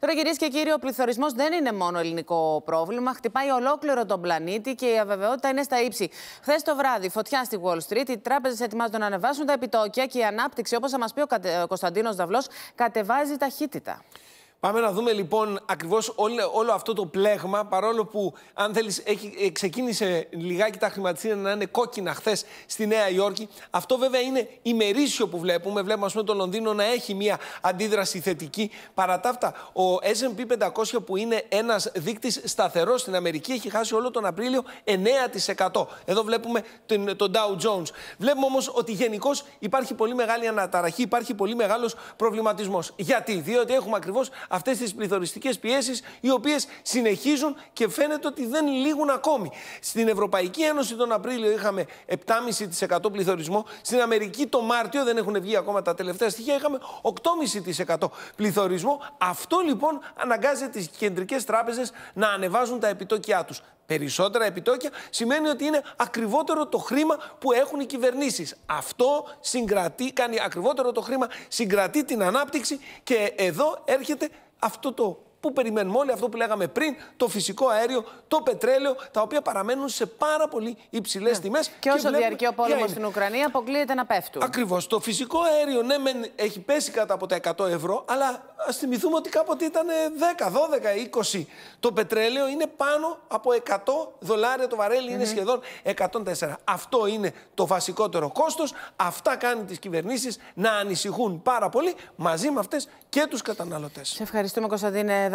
Τώρα, κυρίες και κύριοι, ο πληθωρισμός δεν είναι μόνο ελληνικό πρόβλημα. Χτυπάει ολόκληρο τον πλανήτη και η αβεβαιότητα είναι στα ύψη. Χθες το βράδυ, φωτιά στη Wall Street, οι τράπεζες ετοιμάζονται να ανεβάσουν τα επιτόκια και η ανάπτυξη, όπως θα μας πει ο Κωνσταντίνος Δαυλός, κατεβάζει ταχύτητα. Πάμε να δούμε λοιπόν ακριβώς όλο, αυτό το πλέγμα, παρόλο που αν θέλεις έχει, ε, ξεκίνησε λιγάκι τα χρηματιστήρια να είναι κόκκινα χθες στη Νέα Υόρκη. Αυτό βέβαια είναι ημερήσιο που βλέπουμε. Βλέπουμε ας πούμε το Λονδίνο να έχει μια αντίδραση θετική. Παρά τα αυτά, ο S&P 500 που είναι ένας δείκτης σταθερός στην Αμερική έχει χάσει όλο τον Απρίλιο 9%. Εδώ βλέπουμε τον, τον Dow Jones. Βλέπουμε όμως ότι γενικώ υπάρχει πολύ μεγάλη αναταραχή, υπάρχει πολύ μεγάλος προβληματισμός. Γιατί, διότι έχουμε ακριβώς αυτές τις πληθωριστικές πιέσεις, οι οποίες συνεχίζουν και φαίνεται ότι δεν λήγουν ακόμη. Στην Ευρωπαϊκή Ένωση τον Απρίλιο είχαμε 7,5% πληθωρισμό. Στην Αμερική το Μάρτιο, δεν έχουν βγει ακόμα τα τελευταία στοιχεία, είχαμε 8,5% πληθωρισμό. Αυτό λοιπόν αναγκάζει τις κεντρικές τράπεζες να ανεβάζουν τα επιτόκια τους περισσότερα επιτόκια, σημαίνει ότι είναι ακριβότερο το χρήμα που έχουν οι κυβερνήσεις. Αυτό συγκρατεί, κάνει ακριβότερο το χρήμα, συγκρατεί την ανάπτυξη και εδώ έρχεται αυτό το που περιμένουμε όλοι, αυτό που λέγαμε πριν, το φυσικό αέριο, το πετρέλαιο, τα οποία παραμένουν σε πάρα πολύ υψηλές ναι. τιμές. Και, όσο διαρκεί ο πόλεμος στην Ουκρανία, αποκλείεται να πέφτουν. Ακριβώς. Το φυσικό αέριο, ναι, μεν έχει πέσει κάτω από τα 100 ευρώ, αλλά ας θυμηθούμε ότι κάποτε ήταν 10, 12, 20. Το πετρέλαιο είναι πάνω από 100 δολάρια το βαρέλι, mm -hmm. είναι σχεδόν 104. Αυτό είναι το βασικότερο κόστος. Αυτά κάνει τις κυβερνήσεις να ανησυχούν πάρα πολύ μαζί με αυτές και τους καταναλωτές. Σε ευχαριστούμε, Κωνσταντίνε